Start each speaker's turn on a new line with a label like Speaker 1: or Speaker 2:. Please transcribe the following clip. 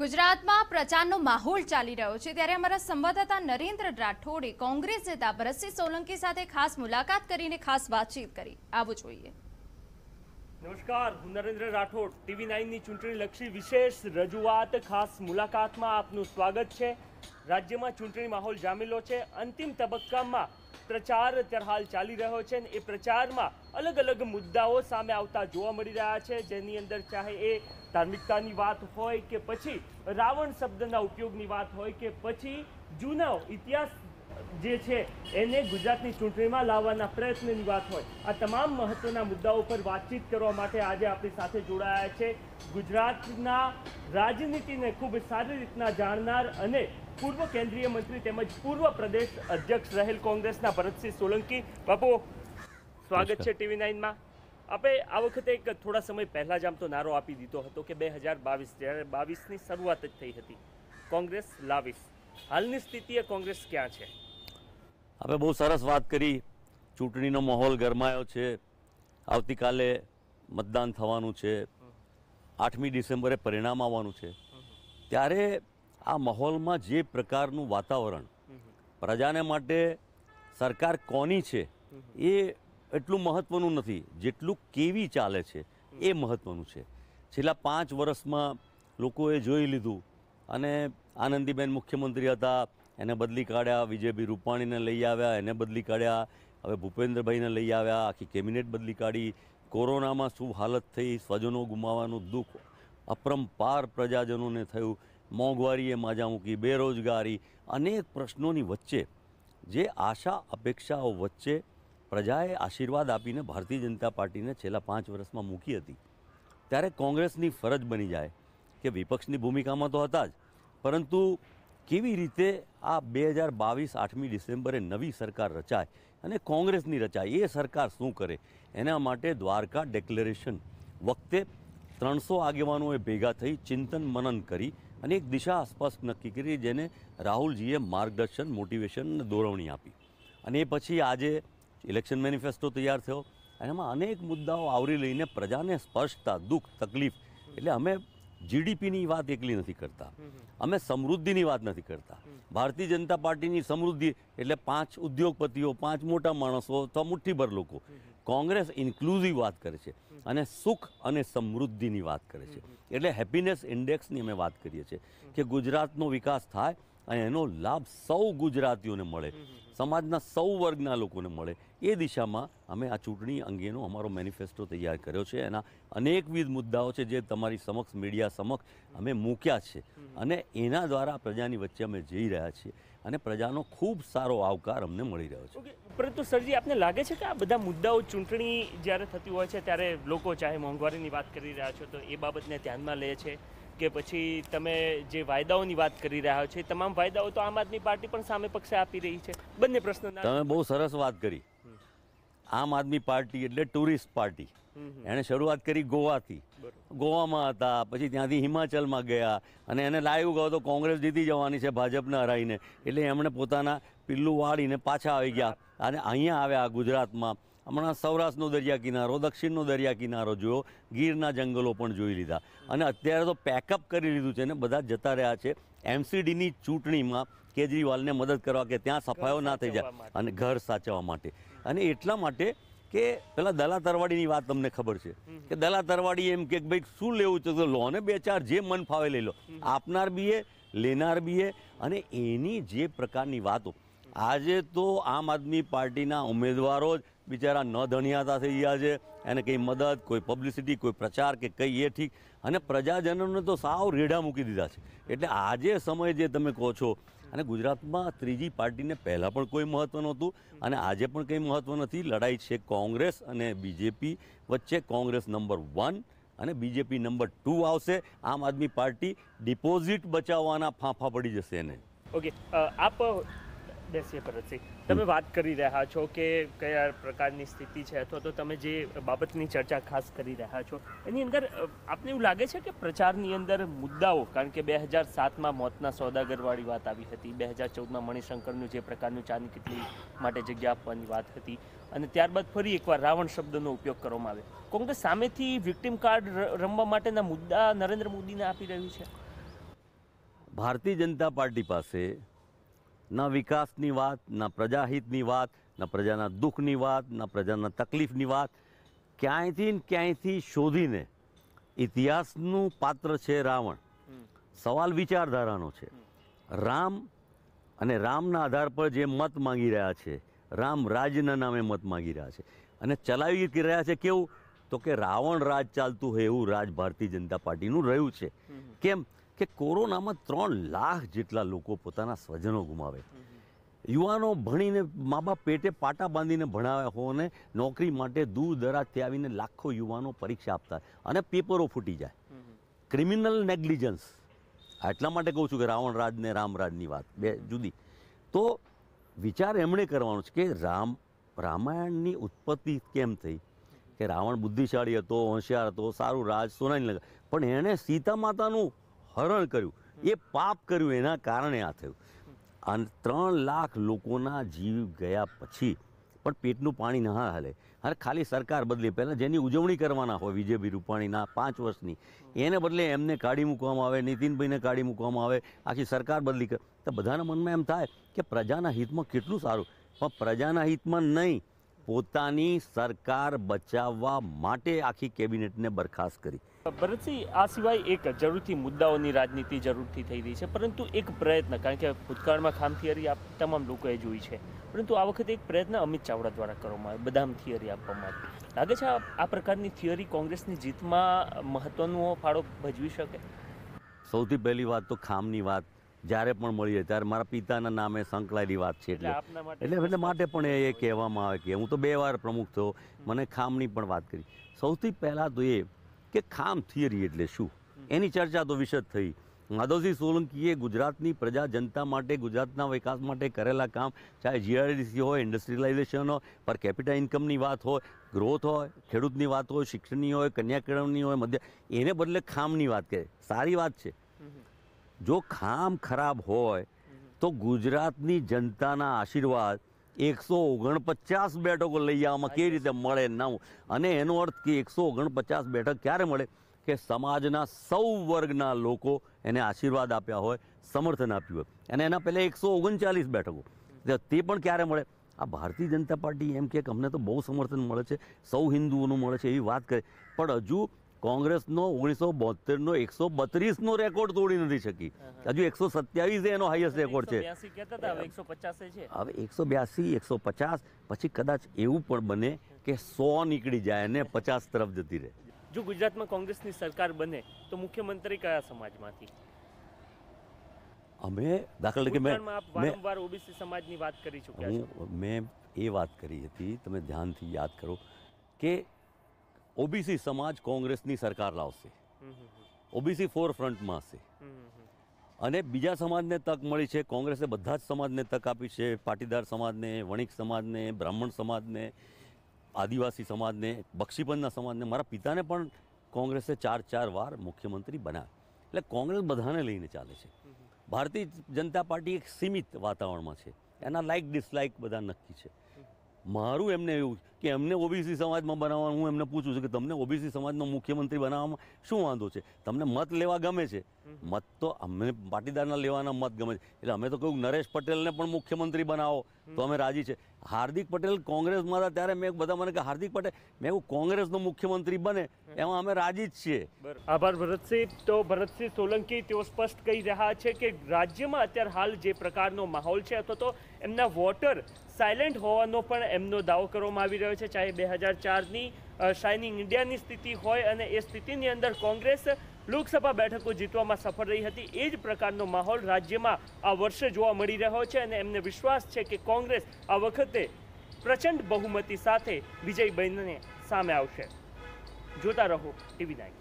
Speaker 1: ગુજરાતમાં પ્રચારનો માહોલ ચાલી રહ્યો છે ત્યારે અમારા સંવાદદાતા નરેન્દ્ર રાઠોડે કોંગ્રેસ નેતા ભરતસિંહ સોલંકી સાથે ખાસ મુલાકાત કરીને ખાસ વાતચીત કરી આવો જોઈએ નમસ્કાર હું નરેન્દ્ર રાઠોડ ટીવી નાઇનની ચૂંટણીલક્ષી વિશેષ રજૂઆત ખાસ મુલાકાતમાં આપનું સ્વાગત છે રાજ્યમાં ચૂંટણી માહોલ જામેલો છે અંતિમ તબક્કામાં પ્રચાર અત્યારે હાલ ચાલી રહ્યો છે અને એ પ્રચારમાં અલગ અલગ મુદ્દાઓ સામે આવતા જોવા મળી રહ્યા છે જેની અંદર ચાહે એ ધાર્મિકતાની વાત હોય કે પછી રાવણ શબ્દના ઉપયોગની વાત હોય કે પછી જૂના ઇતિહાસ જે છે એને ગુજરાતની ચૂંટણીમાં લાવવાના પ્રયત્નની વાત હોય આ તમામ મહત્વના મુદ્દાઓ પર વાતચીત કરવા માટે આજે આપણી સાથે જોડાયા છે ગુજરાતના રાજનીતિને ખૂબ સારી રીતના જાણનાર અને પૂર્વ કેન્દ્રીય મંત્રી તેમજ પૂર્વ પ્રદેશ અધ્યક્ષ રહેલ કોંગ્રેસના ભરતસિંહ સોલંકી બાપુ સ્વાગત છે ટીવી નાઇનમાં આપણે આ વખતે એક થોડા સમય પહેલાં જ આમ તો નારો આપી દીધો હતો કે બે હજાર બાવીસ જ્યારે બાવીસની શરૂઆત જ થઈ હતી કોંગ્રેસ લાવીસ હાલની સ્થિતિએ કોંગ્રેસ ક્યાં છે
Speaker 2: આપણે બહુ સરસ વાત કરી ચૂંટણીનો માહોલ ગરમાયો છે આવતીકાલે મતદાન થવાનું છે આઠમી ડિસેમ્બરે પરિણામ આવવાનું છે ત્યારે આ માહોલમાં જે પ્રકારનું વાતાવરણ પ્રજાને માટે સરકાર કોની છે એ એટલું મહત્ત્વનું નથી જેટલું કેવી ચાલે છે એ મહત્ત્વનું છે છેલ્લા પાંચ વર્ષમાં લોકોએ જોઈ લીધું અને આનંદીબેન મુખ્યમંત્રી હતા એને બદલી કાઢ્યા વિજયભાઈ રૂપાણીને લઈ આવ્યા એને બદલી કાઢ્યા હવે ભૂપેન્દ્રભાઈને લઈ આવ્યા આખી કેબિનેટ બદલી કાઢી કોરોનામાં શું હાલત થઈ સ્વજનો ગુમાવવાનું દુઃખ અપરંપાર પ્રજાજનોને થયું મોંઘવારીએ માજા મૂકી બેરોજગારી અનેક પ્રશ્નોની વચ્ચે જે આશા અપેક્ષાઓ વચ્ચે પ્રજાએ આશીર્વાદ આપીને ભારતીય જનતા પાર્ટીને છેલ્લા પાંચ વર્ષમાં મૂકી હતી ત્યારે કોંગ્રેસની ફરજ બની જાય કે વિપક્ષની ભૂમિકામાં તો હતા જ પરંતુ કેવી રીતે આ બે હજાર બાવીસ આઠમી ડિસેમ્બરે નવી સરકાર રચાય અને કોંગ્રેસની રચાય એ સરકાર શું કરે એના માટે દ્વારકા ડેક્લેરેશન વખતે ત્રણસો આગેવાનોએ ભેગા થઈ ચિંતન મનન કરી અને એક દિશા સ્પષ્ટ નક્કી કરી જેને રાહુલજીએ માર્ગદર્શન મોટિવેશન અને દોરવણી આપી અને એ પછી આજે ઇલેક્શન મેનિફેસ્ટો તૈયાર થયો અને એમાં અનેક મુદ્દાઓ આવરી લઈને પ્રજાને સ્પર્શતા દુઃખ તકલીફ એટલે અમે જીડીપીની વાત એકલી નથી કરતા અમે સમૃદ્ધિની વાત નથી કરતા ભારતીય જનતા પાર્ટીની સમૃદ્ધિ એટલે પાંચ ઉદ્યોગપતિઓ પાંચ મોટા માણસો અથવા મુઠ્ઠીભર લોકો કોંગ્રેસ ઇન્ક્લુઝિવ વાત કરે છે અને સુખ અને સમૃદ્ધિની વાત કરે છે એટલે હેપીનેસ ઇન્ડેક્સની અમે વાત કરીએ છીએ કે ગુજરાતનો વિકાસ થાય અને એનો લાભ સૌ ગુજરાતીઓને મળે સમાજના સૌ વર્ગના લોકોને મળે એ દિશામાં અમે આ ચૂંટણી અંગેનો અમારો મેનિફેસ્ટો તૈયાર કર્યો છે એના અનેકવિધ મુદ્દાઓ છે જે તમારી સમક્ષ મીડિયા સમક્ષ અમે મૂક્યા છે અને એના દ્વારા પ્રજાની વચ્ચે અમે જઈ રહ્યા છીએ અને પ્રજાનો ખૂબ સારો આવકાર અમને મળી રહ્યો છે
Speaker 1: પરંતુ સરજી આપને લાગે છે કે આ બધા મુદ્દાઓ ચૂંટણી જ્યારે થતી હોય છે ત્યારે લોકો ચાહે મોંઘવારીની વાત કરી રહ્યા છો તો એ બાબતને ધ્યાનમાં લે છે કે પછી તમે જે વાયદાઓની વાત કરી રહ્યા છો તમામ વાયદાઓ તો આમ આદમી પાર્ટી પણ સામે પક્ષે આપી રહી છે બંને પ્રશ્ન તમે
Speaker 2: બહુ સરસ વાત કરી આમ આદમી પાર્ટી એટલે ટુરિસ્ટ પાર્ટી એણે શરૂઆત કરી ગોવાથી ગોવામાં હતા પછી ત્યાંથી હિમાચલમાં ગયા અને એને લાવ્યું ગયો તો કોંગ્રેસ જીતી જવાની છે ભાજપને હરાઈને એટલે એમણે પોતાના પિલ્લું વાળીને પાછા આવી ગયા અને અહીંયા આવ્યા ગુજરાતમાં હમણાં સૌરાષ્ટ્રનો દરિયા કિનારો દક્ષિણનો દરિયા કિનારો જોયો ગીરના જંગલો પણ જોઈ લીધા અને અત્યારે તો પેકઅપ કરી લીધું છે ને બધા જતા રહ્યા છે એમસીડીની ચૂંટણીમાં કેજરીવાલને મદદ કરવા કે ત્યાં સફાયો ના થઈ જાય અને ઘર સાચવવા માટે અને એટલા માટે કે પેલા દલા તરવાડીની વાત તમને ખબર છે કે દલા તરવાડી એમ કે ભાઈ શું લેવું છે તો લો ને બે ચાર જે મન ફાવે લઈ લો આપનાર બી એ લેનાર બી એ અને એની જે પ્રકારની વાતો આજે તો આમ આદમી પાર્ટીના ઉમેદવારો જ બિચારા ન ધણિયાતા થઈ ગયા છે એને કંઈ મદદ કોઈ પબ્લિસિટી કોઈ પ્રચાર કે કંઈ એ ઠીક અને પ્રજાજનોને તો સાવ રેડા મૂકી દીધા છે એટલે આજે સમય જે તમે કહો છો અને ગુજરાતમાં ત્રીજી પાર્ટીને પહેલાં પણ કોઈ મહત્ત્વ નહોતું અને આજે પણ કંઈ મહત્ત્વ નથી લડાઈ છે કોંગ્રેસ અને બીજેપી વચ્ચે કોંગ્રેસ નંબર વન અને બીજેપી નંબર ટુ આવશે આમ આદમી પાર્ટી ડિપોઝિટ બચાવવાના ફાંફા પડી જશે એને
Speaker 1: ઓકે આપ બેસીએ પરતસિંહ તમે વાત કરી રહ્યા છો કે કયા પ્રકારની સ્થિતિ છે અથવા તો તમે જે બાબતની ચર્ચા ખાસ કરી રહ્યા છો એની અંદર આપને એવું લાગે છે કે પ્રચારની અંદર મુદ્દાઓ કારણ કે બે હજાર સાતમાં મોતના સોદાગરવાળી વાત આવી હતી બે હજાર ચૌદમાં મણિશંકરનું જે પ્રકારનું ચાની કેટલી માટે જગ્યા આપવાની વાત હતી અને ત્યારબાદ ફરી એકવાર રાવણ શબ્દનો ઉપયોગ કરવામાં આવે કોંગ્રેસ સામેથી વિક્ટિમ કાર્ડ રમવા માટેના મુદ્દા નરેન્દ્ર મોદીને આપી રહ્યું છે
Speaker 2: ભારતીય જનતા પાર્ટી પાસે ના વિકાસની વાત ન પ્રજાહિતની વાત ના પ્રજાના દુઃખની વાત ના પ્રજાના તકલીફની વાત ક્યાંયથી ને ક્યાંયથી શોધીને ઇતિહાસનું પાત્ર છે રાવણ સવાલ વિચારધારાનો છે રામ અને રામના આધાર પર જે મત માંગી રહ્યા છે રામ રાજના નામે મત માંગી રહ્યા છે અને ચલાવી રહ્યા છે કેવું તો કે રાવણ રાજ ચાલતું હોય એવું રાજ ભારતીય જનતા પાર્ટીનું રહ્યું છે કેમ કે કોરોનામાં ત્રણ લાખ જેટલા લોકો પોતાના સ્વજનો ગુમાવે યુવાનો ભણીને મા બાપ પેટે પાટા બાંધીને ભણાવ્યા હો અને નોકરી માટે દૂર દરાજથી આવીને લાખો યુવાનો પરીક્ષા આપતા અને પેપરો ફૂટી જાય ક્રિમિનલ નેગ્લિજન્સ એટલા માટે કહું છું કે રાવણ રાજ ને રામરાજની વાત બે જુદી તો વિચાર એમણે કરવાનો છે કે રામ રામાયણની ઉત્પત્તિ કેમ થઈ કે રાવણ બુદ્ધિશાળી હતો હોશિયાર હતો સારું રાજ સોનાની લગ પણ એણે સીતા માતાનું હરળ કર્યું એ પાપ કર્યું એના કારણે આ થયું અન 3 લાખ લોકોના જીવ ગયા પછી પણ પેટનું પાણી ન હલલે હર ખાલી સરકાર બદલી પેલે જેની ઉજવણી કરવાનો હોય વિજેબી રૂપાણીના 5 વર્ષની એને બદલે એમને કાડી મૂકવામાં આવે નીતિનભાઈને કાડી મૂકવામાં આવે આખી સરકાર બદલી ગઈ તો બધાના મનમાં એમ થાય કે પ્રજાના હિતમાં કેટલું સારું પણ પ્રજાના હિતમાં નહીં પોતાની સરકાર બચાવવા માટે આખી કેબિનેટને બરખાસ્ત કરી
Speaker 1: ભરતસિંહ આ સિવાય એક જરૂરથી મુદ્દાઓની રાજનીતિ જરૂરથી થઈ રહી છે પરંતુ એક પ્રયત્ન કારણ કે ભૂતકાળમાં ખામ થિયરી આપ તમામ લોકોએ જોઈ છે પરંતુ આ વખતે એક પ્રયત્ન અમિત ચાવડા દ્વારા કરવામાં આવ્યો બદામ થિયરી આપવામાં આવી લાગે છે આ પ્રકારની થિયરી કોંગ્રેસની જીતમાં મહત્વનો ફાળો ભજવી શકે
Speaker 2: સૌથી પહેલી વાત તો ખામની વાત જ્યારે પણ મળીએ ત્યારે મારા પિતાના નામે સંકળાયેલી વાત છે એટલે એટલે એટલે માટે પણ એ કહેવામાં આવે કે હું તો બે વાર પ્રમુખ થયો મને ખામની પણ વાત કરી સૌથી પહેલાં તો એ કે ખામ થિયરી એટલે શું એની ચર્ચા તો વિશદ થઈ માધવસિંહ સોલંકીએ ગુજરાતની પ્રજા જનતા માટે ગુજરાતના વિકાસ માટે કરેલા કામ ચાહે જીઆરડીસી હોય ઇન્ડસ્ટ્રીલાઇઝેશન હોય પર કેપિટલ ઇન્કમની વાત હોય ગ્રોથ હોય ખેડૂતની વાત હોય શિક્ષણની હોય કન્યાકરણની હોય મધ્ય એને બદલે ખામની વાત કહે સારી વાત છે જો ખામ ખરાબ હોય તો ગુજરાતની જનતાના આશીર્વાદ એકસો ઓગણપચાસ બેઠકો લઈ આવવામાં કેવી રીતે મળે ના અને એનો અર્થ કે એકસો ઓગણપચાસ બેઠક ક્યારે મળે કે સમાજના સૌ વર્ગના લોકો એને આશીર્વાદ આપ્યા હોય સમર્થન આપ્યું હોય અને એના પહેલાં એકસો ઓગણચાલીસ બેઠકો તે પણ ક્યારે મળે આ ભારતીય જનતા પાર્ટી એમ કે અમને તો બહુ સમર્થન મળે છે સૌ હિન્દુઓનું મળે છે એવી વાત કરે પણ હજુ કોંગ્રેસનો ઓગણીસો બોતેરનો એકસો બત્રીસનો રેકોર્ડ તોડી નથી શકી હજુ એકસો સત્યાવીસ એનો હાઈએસ્ટ રેકોર્ડ છે હવે એકસો બ્યાસી એકસો પચાસ પછી કદાચ એવું પણ બને કે સો નીકળી જાય અને પચાસ તરફ જતી રહે
Speaker 1: જો ગુજરાતમાં કોંગ્રેસની સરકાર બને તો મુખ્યમંત્રી કયા સમાજમાંથી
Speaker 2: અમે દાખલા તરીકે મેં વારંવાર
Speaker 1: ઓબીસી સમાજની વાત કરી ચૂક્યા
Speaker 2: હું મેં એ વાત કરી હતી તમે ધ્યાનથી યાદ કરો કે ઓબીસી સમાજ કોંગ્રેસની સરકાર લાવશે ઓબીસી ફોર ફ્રન્ટમાં હશે અને બીજા સમાજને તક મળી છે કોંગ્રેસે બધા જ સમાજને તક આપી છે પાટીદાર સમાજને વણિક સમાજને બ્રાહ્મણ સમાજને આદિવાસી સમાજને બક્ષીપંથના સમાજને મારા પિતાને પણ કોંગ્રેસે ચાર ચાર વાર મુખ્યમંત્રી બનાવ્યા એટલે કોંગ્રેસ બધાને લઈને ચાલે છે ભારતીય જનતા પાર્ટી એક સીમિત વાતાવરણમાં છે એના લાઇક ડિસલાઇક બધા નક્કી છે મારું એમને એવું કે એમને ઓબીસી સમાજમાં બનાવવાનું હું એમને પૂછું છું કે તમને ઓબીસી સમાજનો મુખ્યમંત્રી બનાવવામાં શું વાંધો છે તમને મત લેવા ગમે છે મત તો અમને પાટીદારના લેવાના મત ગમે છે એટલે અમે તો કહ્યું નરેશ પટેલને પણ મુખ્યમંત્રી બનાવો તો અમે રાજી છે હાર્દિક પટેલ કોંગ્રેસમાં હતા ત્યારે મેં બધા મને કે હાર્દિક પટેલ મેં એવું કોંગ્રેસનો મુખ્યમંત્રી બને એમાં અમે રાજી જ છીએ આભાર ભરતસિંહ તો ભરતસિંહ સોલંકી તેઓ સ્પષ્ટ કહી રહ્યા છે કે રાજ્યમાં અત્યારે
Speaker 1: હાલ જે પ્રકારનો માહોલ છે અથવા તો એમના વોટર સાયલેન્ટ હોવાનો પણ એમનો દાવો કરવામાં આવી રહ્યો રહ્યો છે ચાહે બે હજાર ચારની શાઇનિંગ ઇન્ડિયાની સ્થિતિ હોય અને એ સ્થિતિની અંદર કોંગ્રેસ લોકસભા બેઠકો જીતવામાં સફળ રહી હતી એ જ પ્રકારનો માહોલ રાજ્યમાં આ વર્ષે જોવા મળી રહ્યો છે અને એમને વિશ્વાસ છે કે કોંગ્રેસ આ વખતે પ્રચંડ બહુમતી સાથે વિજય બનીને સામે આવશે જોતા રહો ટીવી નાઇન